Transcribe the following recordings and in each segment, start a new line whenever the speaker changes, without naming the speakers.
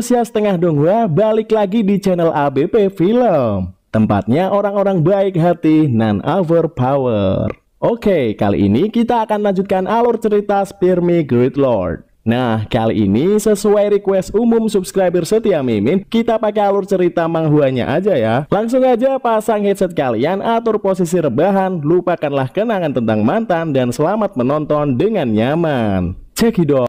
manusia setengah dongwa balik lagi di channel ABP Film. Tempatnya orang-orang baik hati non over power Oke, kali ini kita akan lanjutkan alur cerita Spear Me Great Lord. Nah, kali ini sesuai request umum subscriber setia Mimin, kita pakai alur cerita manghuanya aja ya. Langsung aja pasang headset kalian, atur posisi rebahan, lupakanlah kenangan tentang mantan, dan selamat menonton dengan nyaman. Cekidot!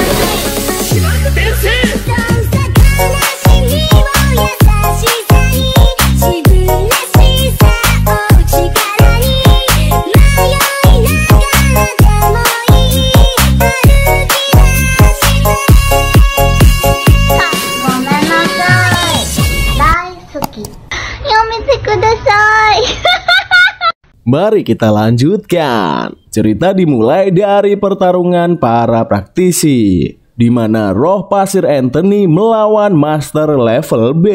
Mari kita lanjutkan. Cerita dimulai dari pertarungan para praktisi, di mana roh pasir Anthony melawan Master Level B.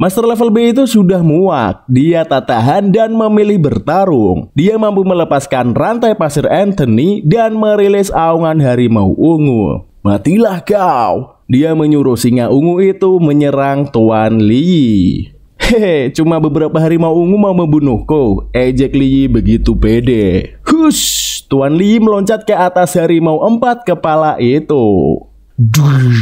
Master level B itu sudah muak. Dia tak tahan dan memilih bertarung. Dia mampu melepaskan rantai pasir Anthony dan merilis aungan harimau ungu. Matilah kau. Dia menyuruh singa ungu itu menyerang Tuan Li. Hehe, cuma beberapa harimau ungu mau membunuhku. Ejek Li begitu pede. Hush, Tuan Li meloncat ke atas harimau empat kepala itu. Duh,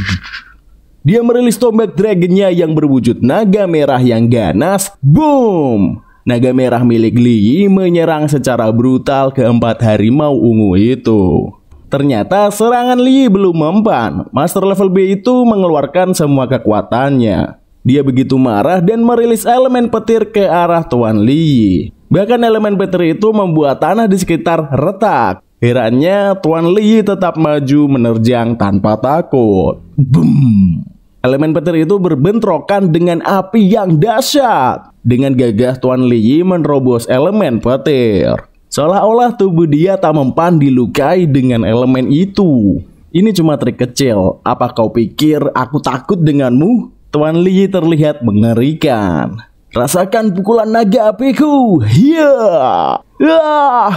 Dia merilis tombak dragonnya yang berwujud naga merah yang ganas. Boom! Naga merah milik Li menyerang secara brutal keempat harimau ungu itu. Ternyata serangan Li belum mempan. Master level B itu mengeluarkan semua kekuatannya. Dia begitu marah dan merilis elemen petir ke arah Tuan Li. Bahkan elemen petir itu membuat tanah di sekitar retak. Herannya, Tuan Li tetap maju menerjang tanpa takut. Boom! Elemen petir itu berbentrokan dengan api yang dahsyat. Dengan gagah Tuan Li menerobos elemen petir. Seolah-olah tubuh dia tak mempan dilukai dengan elemen itu. Ini cuma trik kecil. Apa kau pikir aku takut denganmu? Tuan Li terlihat mengerikan. Rasakan pukulan naga apiku. Hiya! Yeah. Ah!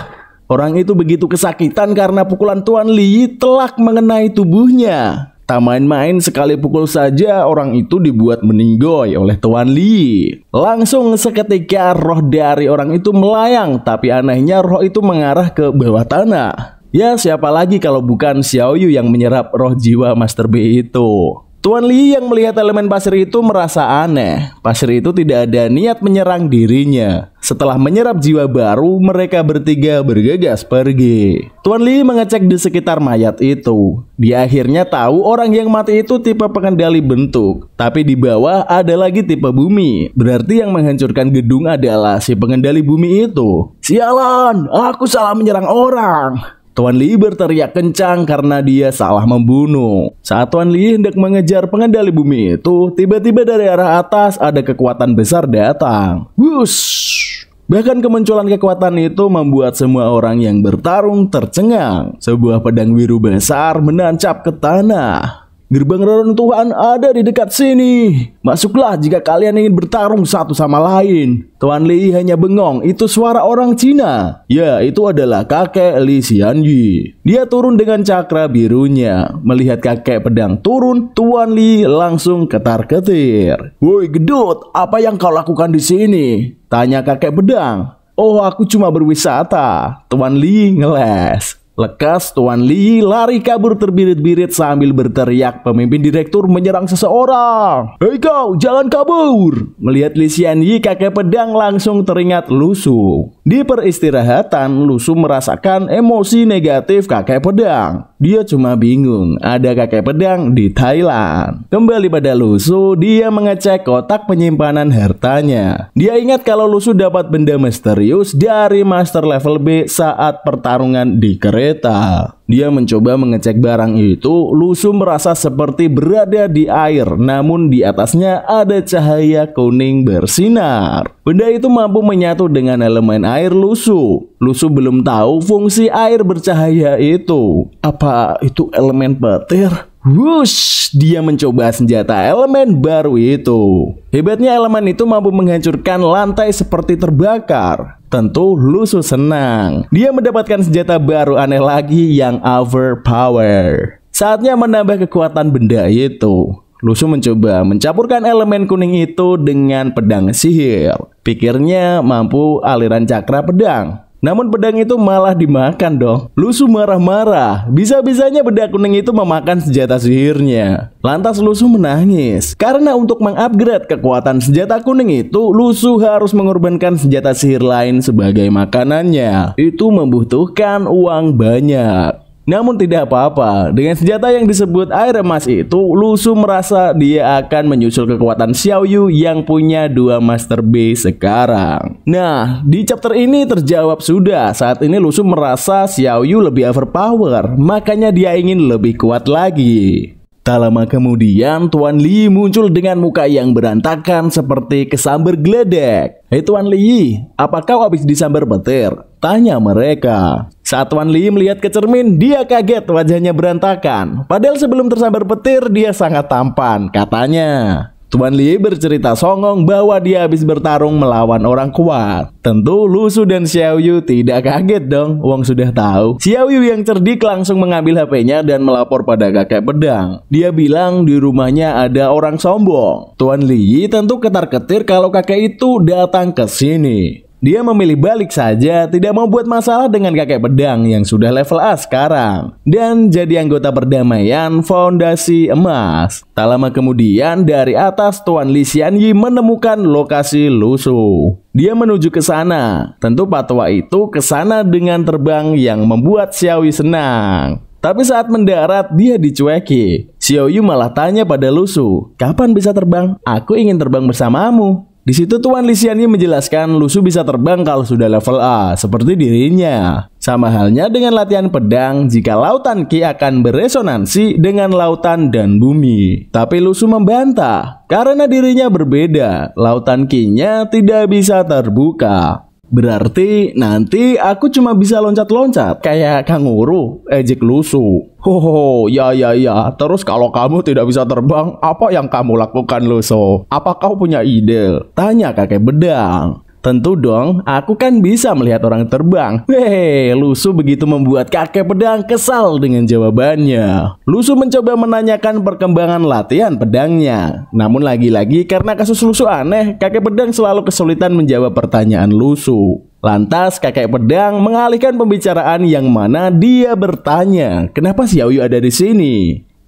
Orang itu begitu kesakitan karena pukulan Tuan Li telak mengenai tubuhnya. Tak main-main sekali pukul saja orang itu dibuat meninggoy oleh Tuan Li. Langsung seketika roh dari orang itu melayang, tapi anehnya roh itu mengarah ke bawah tanah. Ya siapa lagi kalau bukan Xiao Yu yang menyerap roh jiwa Master B itu. Tuan Li yang melihat elemen pasir itu merasa aneh. Pasir itu tidak ada niat menyerang dirinya. Setelah menyerap jiwa baru, mereka bertiga bergegas pergi. Tuan Li mengecek di sekitar mayat itu. Dia akhirnya tahu orang yang mati itu tipe pengendali bentuk, tapi di bawah ada lagi tipe bumi. Berarti yang menghancurkan gedung adalah si pengendali bumi itu. Sialan, aku salah menyerang orang. Tuan Li berteriak kencang karena dia salah membunuh. Saat Tuan Li hendak mengejar pengendali bumi itu, tiba-tiba dari arah atas ada kekuatan besar datang. Wush! Bahkan kemunculan kekuatan itu membuat semua orang yang bertarung tercengang. Sebuah pedang biru besar menancap ke tanah. Gerbang Raron Tuhan ada di dekat sini. Masuklah jika kalian ingin bertarung satu sama lain. Tuan Li hanya bengong, itu suara orang Cina. Ya, itu adalah kakek Li Xianyi. Dia turun dengan cakra birunya. Melihat kakek pedang turun, Tuan Li langsung ketar-ketir. Woi gedut, apa yang kau lakukan di sini? Tanya kakek pedang. Oh, aku cuma berwisata. Tuan Li ngeles. Lekas Tuan Li lari kabur terbirit-birit sambil berteriak pemimpin direktur menyerang seseorang. Hei kau, jangan kabur! Melihat Li Xian Yi kakek pedang langsung teringat Lusu. Di peristirahatan, Lusu merasakan emosi negatif kakek pedang. Dia cuma bingung, ada kakek pedang di Thailand. Kembali pada Lusu, dia mengecek kotak penyimpanan hartanya. Dia ingat kalau Lusu dapat benda misterius dari Master Level B saat pertarungan di kereta kereta. Dia mencoba mengecek barang itu, Lusu merasa seperti berada di air, namun di atasnya ada cahaya kuning bersinar. Benda itu mampu menyatu dengan elemen air Lusu. Lusu belum tahu fungsi air bercahaya itu. Apa itu elemen petir? Wush, dia mencoba senjata elemen baru itu. Hebatnya elemen itu mampu menghancurkan lantai seperti terbakar. Tentu lusuh senang. Dia mendapatkan senjata baru aneh lagi yang overpower. Saatnya menambah kekuatan benda itu. Lusuh mencoba mencampurkan elemen kuning itu dengan pedang sihir. Pikirnya mampu aliran cakra pedang. Namun pedang itu malah dimakan dong. Lusu marah-marah. Bisa-bisanya bedak kuning itu memakan senjata sihirnya. Lantas Lusu menangis. Karena untuk mengupgrade kekuatan senjata kuning itu, Lusu harus mengorbankan senjata sihir lain sebagai makanannya. Itu membutuhkan uang banyak. Namun tidak apa-apa, dengan senjata yang disebut air emas itu, Lusum merasa dia akan menyusul kekuatan Xiaoyu yang punya dua Master Base sekarang. Nah, di chapter ini terjawab sudah, saat ini Lusum merasa merasa Xiaoyu lebih overpower, makanya dia ingin lebih kuat lagi. Tak lama kemudian, Tuan Li muncul dengan muka yang berantakan seperti kesambar geledek. Hei Tuan Li, apa kau habis disambar petir? Tanya mereka. Saat Tuan Li melihat ke cermin, dia kaget wajahnya berantakan. Padahal sebelum tersambar petir, dia sangat tampan, katanya. Tuan Li bercerita songong bahwa dia habis bertarung melawan orang kuat. Tentu Lu Su dan Xiao Yu tidak kaget dong, Wong sudah tahu. Xiao Yu yang cerdik langsung mengambil HP-nya dan melapor pada kakek pedang. Dia bilang di rumahnya ada orang sombong. Tuan Li tentu ketar-ketir kalau kakek itu datang ke sini. Dia memilih balik saja, tidak mau buat masalah dengan kakek pedang yang sudah level A sekarang. Dan jadi anggota perdamaian Fondasi Emas. Tak lama kemudian dari atas Tuan Li Xianyi menemukan lokasi Lusu. Dia menuju ke sana. Tentu patwa itu ke sana dengan terbang yang membuat Xiaoyu senang. Tapi saat mendarat, dia dicueki. Xiaoyu malah tanya pada Lusu, "Kapan bisa terbang? Aku ingin terbang bersamamu." Di situ Tuan Lisiani menjelaskan Lusu bisa terbang kalau sudah level A, seperti dirinya. Sama halnya dengan latihan pedang, jika lautan Ki akan beresonansi dengan lautan dan bumi. Tapi Lusu membantah, karena dirinya berbeda, lautan Ki-nya tidak bisa terbuka. Berarti nanti aku cuma bisa loncat-loncat kayak kanguru, ejek lusuh. ho, ya ya ya. Terus kalau kamu tidak bisa terbang, apa yang kamu lakukan Luso? Apa kau punya ide? Tanya kakek bedang. Tentu dong, aku kan bisa melihat orang terbang. Hehe, Lusu begitu membuat kakek pedang kesal dengan jawabannya. Lusu mencoba menanyakan perkembangan latihan pedangnya. Namun lagi-lagi karena kasus Lusu aneh, kakek pedang selalu kesulitan menjawab pertanyaan Lusu. Lantas kakek pedang mengalihkan pembicaraan yang mana dia bertanya, kenapa Xiaoyu ada di sini?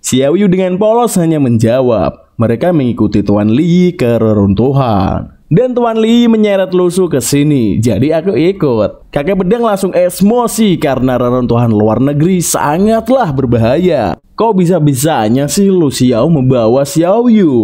Xiaoyu dengan polos hanya menjawab, mereka mengikuti Tuan Li ke reruntuhan. Dan Tuan Li menyeret Lusu ke sini, jadi aku ikut. Kakek Bedang langsung emosi karena reruntuhan luar negeri sangatlah berbahaya. Kok bisa-bisanya sih Lu Xiao membawa Xiao Yu?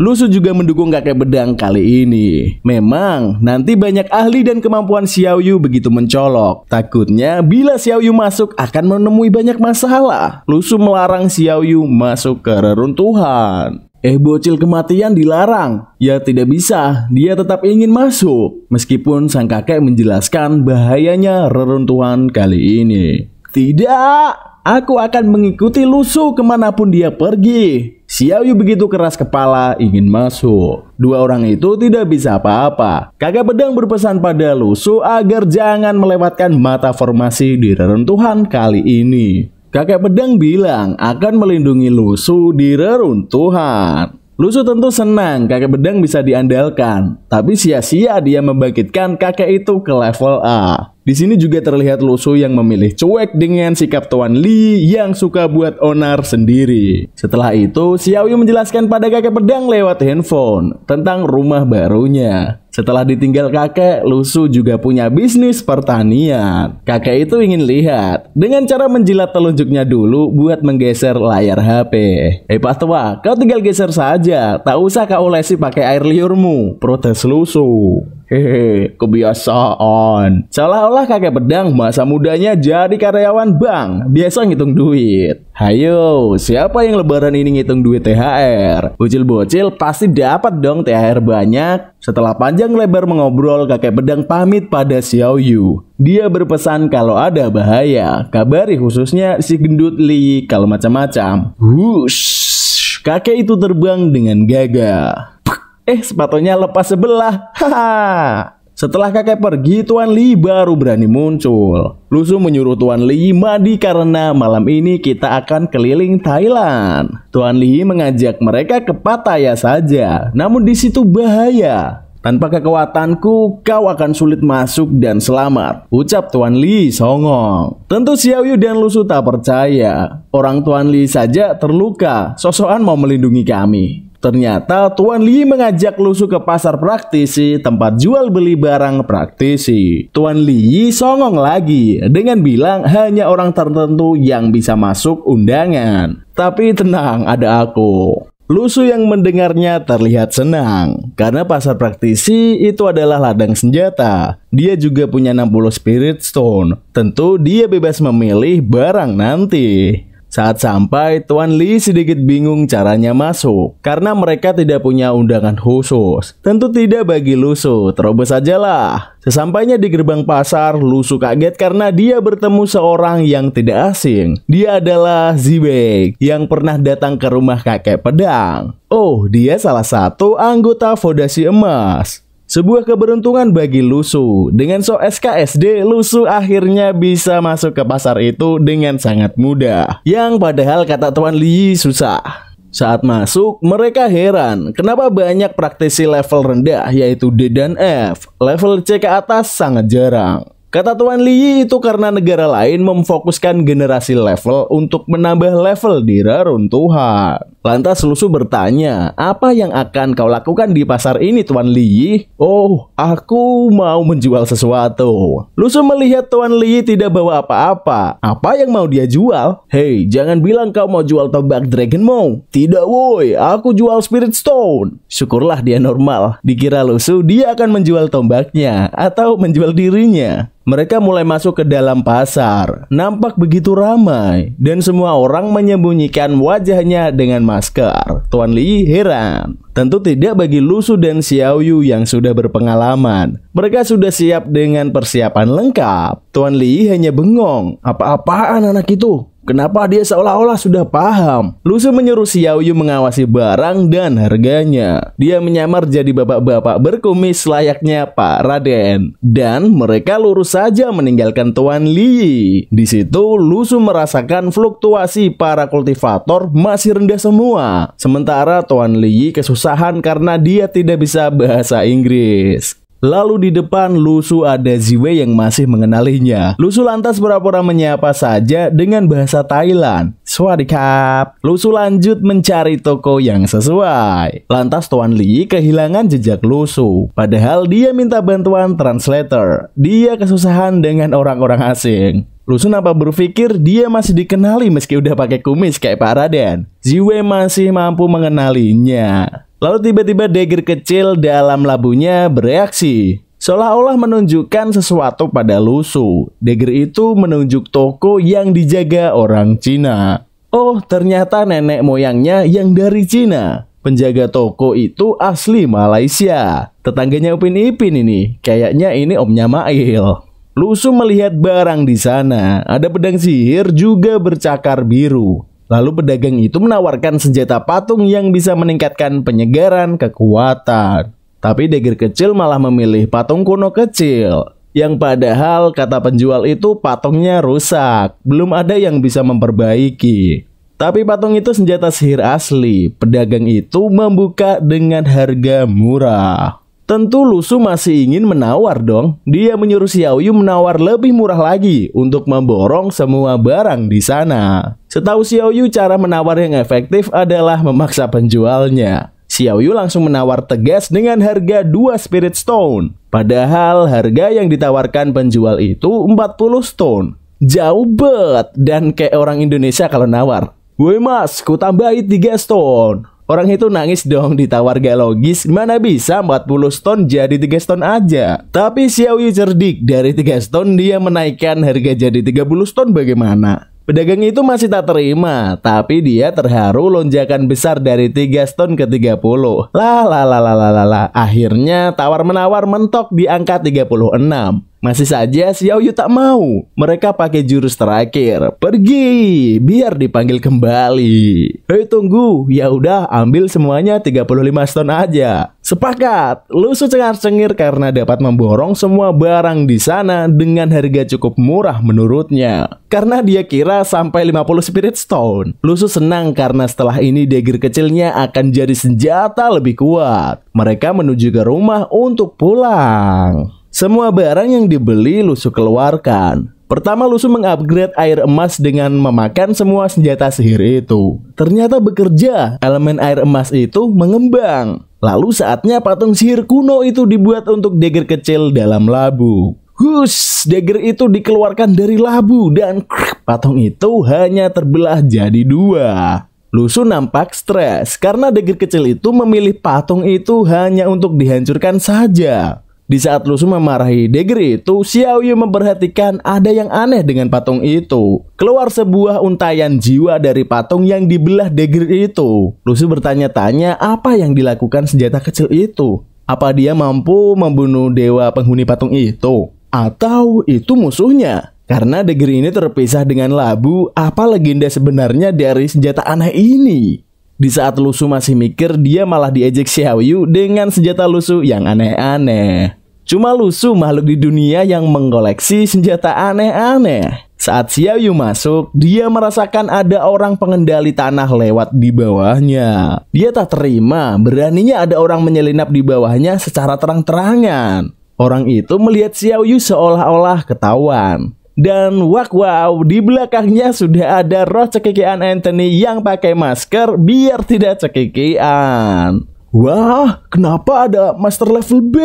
Lusu juga mendukung kakek bedang kali ini. Memang, nanti banyak ahli dan kemampuan Xiao Yu begitu mencolok. Takutnya, bila Xiao Yu masuk akan menemui banyak masalah. Lusu melarang Xiao Yu masuk ke reruntuhan. Eh bocil kematian dilarang. Ya tidak bisa, dia tetap ingin masuk. Meskipun sang kakek menjelaskan bahayanya reruntuhan kali ini. Tidak, aku akan mengikuti Lusu kemanapun dia pergi. Xiaoyu begitu keras kepala ingin masuk. Dua orang itu tidak bisa apa-apa. Kakek pedang berpesan pada Lusu agar jangan melewatkan mata formasi di reruntuhan kali ini. Kakek pedang bilang akan melindungi Lusu di reruntuhan. Lusu tentu senang kakek pedang bisa diandalkan, tapi sia-sia dia membangkitkan kakek itu ke level A. Di sini juga terlihat Lusu yang memilih cuek dengan sikap Tuan Li yang suka buat onar sendiri. Setelah itu, Xiaoyu menjelaskan pada kakek pedang lewat handphone tentang rumah barunya. Setelah ditinggal kakek, Lusu juga punya bisnis pertanian. Kakek itu ingin lihat dengan cara menjilat telunjuknya dulu buat menggeser layar HP. Eh Pak Tua, kau tinggal geser saja, tak usah kau lesi pakai air liurmu, protes Lusu. Hehe, kebiasaan. Seolah-olah kakek pedang masa mudanya jadi karyawan bank, biasa ngitung duit. Hayo, siapa yang lebaran ini ngitung duit THR? Bocil-bocil pasti dapat dong THR banyak. Setelah panjang lebar mengobrol, kakek pedang pamit pada Xiao Yu. Dia berpesan kalau ada bahaya, kabari khususnya si gendut Li kalau macam-macam. Wush, kakek itu terbang dengan gagah. Eh, sepatunya lepas sebelah. Haha. Setelah kakek pergi, Tuan Li baru berani muncul. Lusu menyuruh Tuan Li mandi karena malam ini kita akan keliling Thailand. Tuan Li mengajak mereka ke Pattaya saja, namun di situ bahaya. Tanpa kekuatanku, kau akan sulit masuk dan selamat. Ucap Tuan Li songong. Tentu Xiaoyu dan Lusu tak percaya. Orang Tuan Li saja terluka, sosokan mau melindungi kami. Ternyata Tuan Li mengajak Lusu ke pasar praktisi, tempat jual beli barang praktisi. Tuan Li songong lagi dengan bilang hanya orang tertentu yang bisa masuk undangan. Tapi tenang, ada aku. Lusu yang mendengarnya terlihat senang karena pasar praktisi itu adalah ladang senjata. Dia juga punya 60 spirit stone. Tentu dia bebas memilih barang nanti. Saat sampai, Tuan Li sedikit bingung caranya masuk karena mereka tidak punya undangan khusus. Tentu tidak bagi Lusu, terobos sajalah. Sesampainya di gerbang pasar, Lusu kaget karena dia bertemu seorang yang tidak asing. Dia adalah Zibek yang pernah datang ke rumah kakek pedang. Oh, dia salah satu anggota Fondasi Emas. Sebuah keberuntungan bagi Lusu. Dengan so SKSD, Lusu akhirnya bisa masuk ke pasar itu dengan sangat mudah. Yang padahal kata Tuan Li susah. Saat masuk, mereka heran kenapa banyak praktisi level rendah yaitu D dan F. Level C ke atas sangat jarang. Kata Tuan Li itu karena negara lain memfokuskan generasi level untuk menambah level di reruntuhan. Lantas Lusu bertanya, apa yang akan kau lakukan di pasar ini Tuan Li? Oh, aku mau menjual sesuatu. Lusu melihat Tuan Li tidak bawa apa-apa. Apa yang mau dia jual? Hei, jangan bilang kau mau jual tombak Dragon Maw. Tidak woi, aku jual Spirit Stone. Syukurlah dia normal. Dikira Lusu dia akan menjual tombaknya atau menjual dirinya. Mereka mulai masuk ke dalam pasar. Nampak begitu ramai dan semua orang menyembunyikan wajahnya dengan masker. Tuan Li heran. Tentu tidak bagi Lusu dan Xiaoyu yang sudah berpengalaman. Mereka sudah siap dengan persiapan lengkap. Tuan Li hanya bengong. Apa-apaan anak itu? Kenapa dia seolah-olah sudah paham? Lusu menyuruh Xiaoyu mengawasi barang dan harganya. Dia menyamar jadi bapak-bapak berkumis layaknya Pak Raden. Dan mereka lurus saja meninggalkan Tuan Li. Di situ, Lusu merasakan fluktuasi para kultivator masih rendah semua. Sementara Tuan Li kesusahan karena dia tidak bisa bahasa Inggris. Lalu di depan Lusu ada Ziwe yang masih mengenalinya. Lusu lantas berapa menyapa saja dengan bahasa Thailand. Swadikap. Lusu lanjut mencari toko yang sesuai. Lantas Tuan Li kehilangan jejak Lusu. Padahal dia minta bantuan translator. Dia kesusahan dengan orang-orang asing. Lusu nampak berpikir dia masih dikenali meski udah pakai kumis kayak Pak Raden. Ziwe masih mampu mengenalinya. Lalu tiba-tiba dagger kecil dalam labunya bereaksi. Seolah-olah menunjukkan sesuatu pada Lusu. Dagger itu menunjuk toko yang dijaga orang Cina. Oh, ternyata nenek moyangnya yang dari Cina. Penjaga toko itu asli Malaysia. Tetangganya Upin Ipin ini. Kayaknya ini omnya Mail. Lusu melihat barang di sana. Ada pedang sihir juga bercakar biru. Lalu pedagang itu menawarkan senjata patung yang bisa meningkatkan penyegaran kekuatan. Tapi Dagger kecil malah memilih patung kuno kecil. Yang padahal kata penjual itu patungnya rusak, belum ada yang bisa memperbaiki. Tapi patung itu senjata sihir asli, pedagang itu membuka dengan harga murah. Tentu Lusu masih ingin menawar dong. Dia menyuruh Xiao Yu menawar lebih murah lagi untuk memborong semua barang di sana. Setahu Xiao Yu cara menawar yang efektif adalah memaksa penjualnya. Xiao Yu langsung menawar tegas dengan harga 2 Spirit Stone. Padahal harga yang ditawarkan penjual itu 40 stone. Jauh bet dan kayak orang Indonesia kalau nawar. Woi mas, ku tambahin 3 stone. Orang itu nangis dong ditawar gak logis, mana bisa 40 stone jadi 3 stone aja. Tapi Xiao Yu cerdik, dari 3 stone dia menaikkan harga jadi 30 stone bagaimana? Pedagang itu masih tak terima, tapi dia terharu lonjakan besar dari 3 stone ke 30. Lah lah lah lah lah lah. Akhirnya tawar-menawar mentok di angka 36. Masih saja Xiao Yu tak mau. Mereka pakai jurus terakhir. Pergi, biar dipanggil kembali. Hei tunggu, ya udah ambil semuanya 35 stone aja. Sepakat, Lusuh cengar cengir karena dapat memborong semua barang di sana dengan harga cukup murah menurutnya. Karena dia kira sampai 50 spirit stone. Lusu senang karena setelah ini dagger kecilnya akan jadi senjata lebih kuat. Mereka menuju ke rumah untuk pulang. Semua barang yang dibeli Lusuh keluarkan. Pertama Lusuh mengupgrade air emas dengan memakan semua senjata sihir itu. Ternyata bekerja, elemen air emas itu mengembang. Lalu saatnya patung sihir kuno itu dibuat untuk dagger kecil dalam labu. Hus, dagger itu dikeluarkan dari labu dan krik, patung itu hanya terbelah jadi dua. Lusu nampak stres karena dagger kecil itu memilih patung itu hanya untuk dihancurkan saja. Di saat Lusu memarahi Degri itu, Xiaoyu memperhatikan ada yang aneh dengan patung itu. Keluar sebuah untayan jiwa dari patung yang dibelah Degri itu. Lusu bertanya-tanya apa yang dilakukan senjata kecil itu. Apa dia mampu membunuh dewa penghuni patung itu? Atau itu musuhnya? Karena Degri ini terpisah dengan labu, apa legenda sebenarnya dari senjata aneh ini? Di saat Lusu masih mikir, dia malah diejek Xiaoyu dengan senjata Lusu yang aneh-aneh. Cuma lusuh makhluk di dunia yang mengoleksi senjata aneh-aneh. Saat Xiaoyu masuk, dia merasakan ada orang pengendali tanah lewat di bawahnya. Dia tak terima, beraninya ada orang menyelinap di bawahnya secara terang-terangan. Orang itu melihat Xiaoyu seolah-olah ketahuan. Dan wak wow, di belakangnya sudah ada roh cekikian Anthony yang pakai masker biar tidak cekikian. Wah, kenapa ada master level B?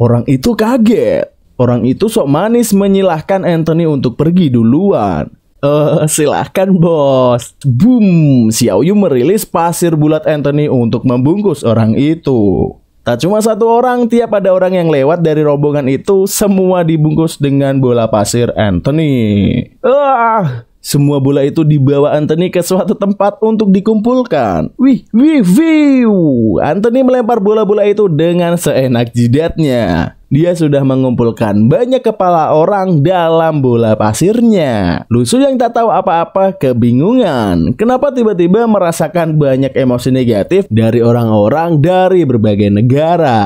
Orang itu kaget. Orang itu sok manis menyilahkan Anthony untuk pergi duluan. Eh, uh, silahkan bos. Boom, Xiaoyu merilis pasir bulat Anthony untuk membungkus orang itu. Tak cuma satu orang, tiap ada orang yang lewat dari rombongan itu, semua dibungkus dengan bola pasir Anthony. Ah, uh, semua bola itu dibawa Anthony ke suatu tempat untuk dikumpulkan. Wih, wih, wih. Anthony melempar bola-bola itu dengan seenak jidatnya. Dia sudah mengumpulkan banyak kepala orang dalam bola pasirnya. Lusu yang tak tahu apa-apa kebingungan. Kenapa tiba-tiba merasakan banyak emosi negatif dari orang-orang dari berbagai negara?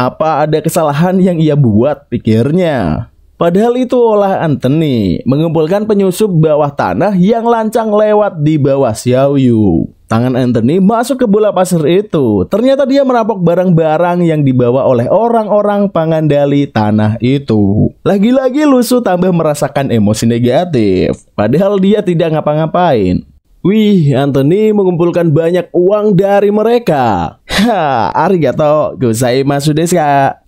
Apa ada kesalahan yang ia buat pikirnya? Padahal itu olah Anthony mengumpulkan penyusup bawah tanah yang lancang lewat di bawah Xiaoyu. Tangan Anthony masuk ke bola pasir itu. Ternyata dia merampok barang-barang yang dibawa oleh orang-orang pangandali tanah itu. Lagi-lagi Lusu tambah merasakan emosi negatif. Padahal dia tidak ngapa-ngapain. Wih, Anthony mengumpulkan banyak uang dari mereka. Ha, arigato gozaimasu desu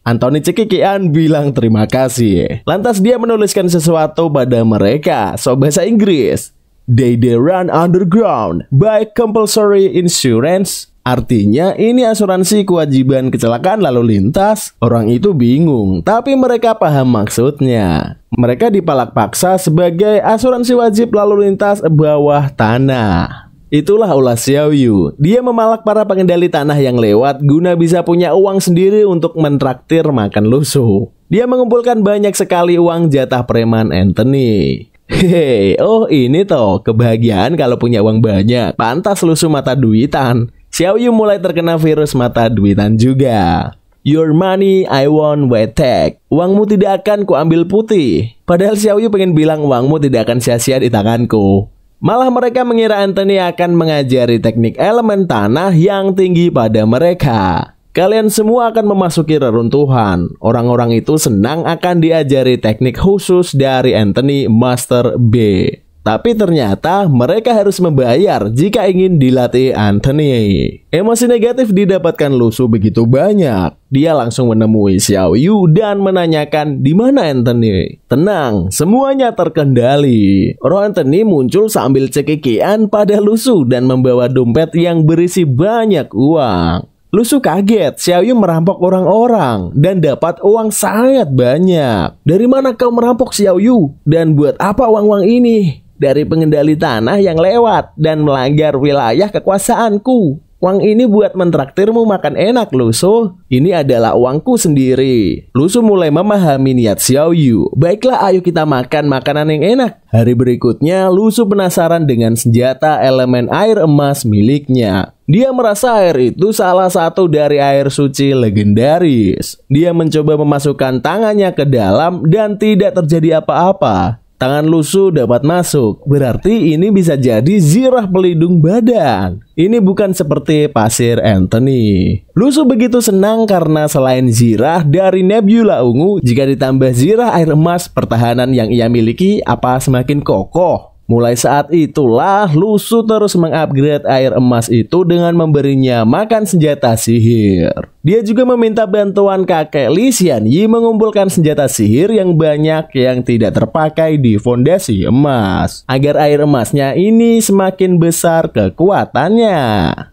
Anthony Cekikian bilang terima kasih. Lantas dia menuliskan sesuatu pada mereka, so bahasa Inggris. They, they run underground by compulsory insurance Artinya ini asuransi kewajiban kecelakaan lalu lintas Orang itu bingung tapi mereka paham maksudnya Mereka dipalak paksa sebagai asuransi wajib lalu lintas bawah tanah Itulah ulas Yu. Dia memalak para pengendali tanah yang lewat guna bisa punya uang sendiri untuk mentraktir makan lusuh. Dia mengumpulkan banyak sekali uang jatah preman Anthony. Hehe, oh ini toh kebahagiaan kalau punya uang banyak. Pantas lusuh mata duitan. Xiao Yu mulai terkena virus mata duitan juga. Your money I want white tag. Uangmu tidak akan kuambil putih. Padahal Xiao Yu pengen bilang uangmu tidak akan sia-sia di tanganku. Malah mereka mengira Anthony akan mengajari teknik elemen tanah yang tinggi pada mereka. Kalian semua akan memasuki reruntuhan. Orang-orang itu senang akan diajari teknik khusus dari Anthony Master B. Tapi ternyata mereka harus membayar jika ingin dilatih Anthony. Emosi negatif didapatkan Lusu begitu banyak. Dia langsung menemui Xiao Yu dan menanyakan di mana Anthony. Tenang, semuanya terkendali. Roh Anthony muncul sambil cekikian pada Lusu dan membawa dompet yang berisi banyak uang. Lusu kaget, Xiao Yu merampok orang-orang dan dapat uang sangat banyak. Dari mana kau merampok Xiao Yu Dan buat apa uang-uang ini? dari pengendali tanah yang lewat dan melanggar wilayah kekuasaanku. Uang ini buat mentraktirmu makan enak, Luso. Ini adalah uangku sendiri. Luso mulai memahami niat Xiao Yu. Baiklah, ayo kita makan makanan yang enak. Hari berikutnya, Luso penasaran dengan senjata elemen air emas miliknya. Dia merasa air itu salah satu dari air suci legendaris. Dia mencoba memasukkan tangannya ke dalam dan tidak terjadi apa-apa tangan lusuh dapat masuk. Berarti ini bisa jadi zirah pelindung badan. Ini bukan seperti pasir Anthony. Lusuh begitu senang karena selain zirah dari nebula ungu, jika ditambah zirah air emas, pertahanan yang ia miliki apa semakin kokoh. Mulai saat itulah Lusu terus mengupgrade air emas itu dengan memberinya makan senjata sihir. Dia juga meminta bantuan kakek Li Yi mengumpulkan senjata sihir yang banyak yang tidak terpakai di fondasi emas agar air emasnya ini semakin besar kekuatannya.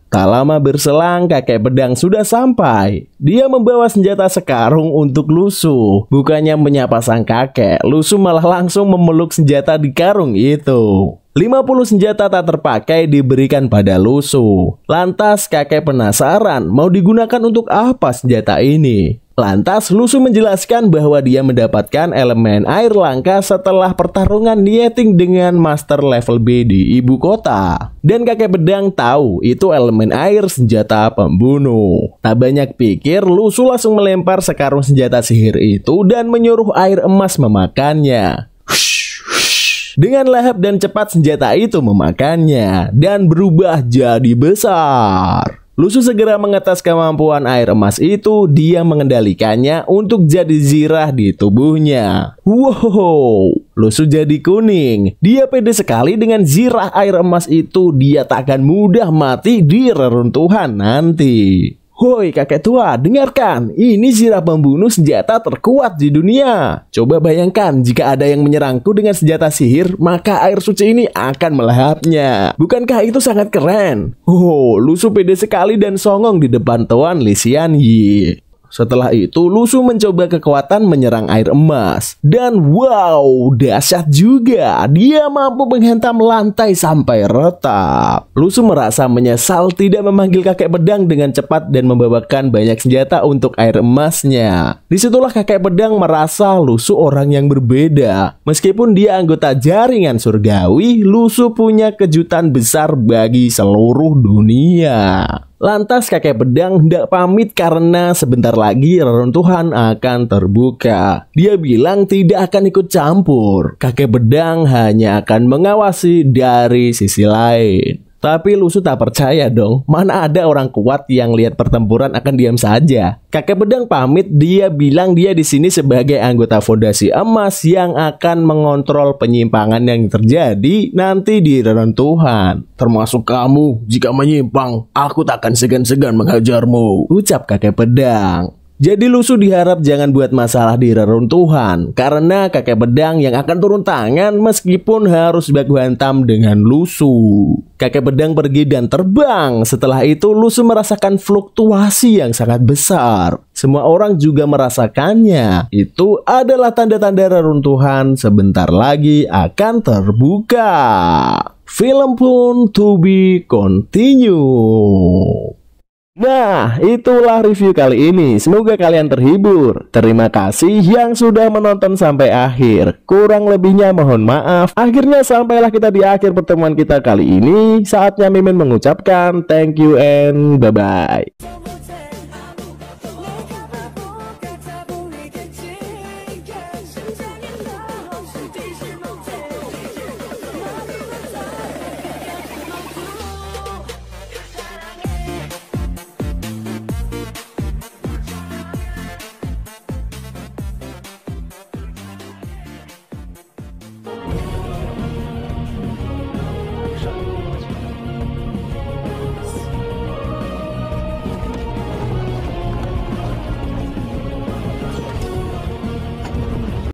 Tak lama berselang, kakek pedang sudah sampai. Dia membawa senjata sekarung untuk Lusu. Bukannya menyapa sang kakek, Lusu malah langsung memeluk senjata di karung itu. 50 senjata tak terpakai diberikan pada Lusu. Lantas kakek penasaran mau digunakan untuk apa senjata ini. Lantas Lusu menjelaskan bahwa dia mendapatkan elemen air langka setelah pertarungan dieting dengan master level B di ibu kota. Dan kakek pedang tahu itu elemen air senjata pembunuh. Tak banyak pikir, Lusu langsung melempar sekarung senjata sihir itu dan menyuruh air emas memakannya. Dengan lahap dan cepat senjata itu memakannya dan berubah jadi besar. Lusuh segera mengetes kemampuan air emas itu, dia mengendalikannya untuk jadi zirah di tubuhnya. Wow, Lusuh jadi kuning. Dia pede sekali dengan zirah air emas itu, dia tak akan mudah mati di reruntuhan nanti. Hoi kakek tua, dengarkan, ini zirah pembunuh senjata terkuat di dunia. Coba bayangkan, jika ada yang menyerangku dengan senjata sihir, maka air suci ini akan melahapnya. Bukankah itu sangat keren? Oh, lu pede sekali dan songong di depan Tuan Lisian Yi. Setelah itu, Lusu mencoba kekuatan menyerang air emas. Dan wow, dahsyat juga. Dia mampu menghentam lantai sampai retak Lusu merasa menyesal tidak memanggil kakek pedang dengan cepat dan membawakan banyak senjata untuk air emasnya. Disitulah kakek pedang merasa Lusu orang yang berbeda. Meskipun dia anggota jaringan surgawi, Lusu punya kejutan besar bagi seluruh dunia. Lantas kakek pedang hendak pamit karena sebentar lagi reruntuhan akan terbuka. Dia bilang tidak akan ikut campur. Kakek pedang hanya akan mengawasi dari sisi lain. Tapi Lusu tak percaya dong, mana ada orang kuat yang lihat pertempuran akan diam saja. Kakek pedang pamit, dia bilang dia di sini sebagai anggota fondasi emas yang akan mengontrol penyimpangan yang terjadi nanti di ranah Tuhan. Termasuk kamu, jika menyimpang, aku tak akan segan-segan menghajarmu, ucap kakek pedang. Jadi lusuh diharap jangan buat masalah di reruntuhan Karena kakek pedang yang akan turun tangan meskipun harus baku hantam dengan lusuh Kakek pedang pergi dan terbang Setelah itu lusuh merasakan fluktuasi yang sangat besar Semua orang juga merasakannya Itu adalah tanda-tanda reruntuhan sebentar lagi akan terbuka Film pun to be continue Nah, itulah review kali ini. Semoga kalian terhibur. Terima kasih yang sudah menonton sampai akhir. Kurang lebihnya mohon maaf. Akhirnya sampailah kita di akhir pertemuan kita kali ini. Saatnya Mimin mengucapkan thank you and bye-bye.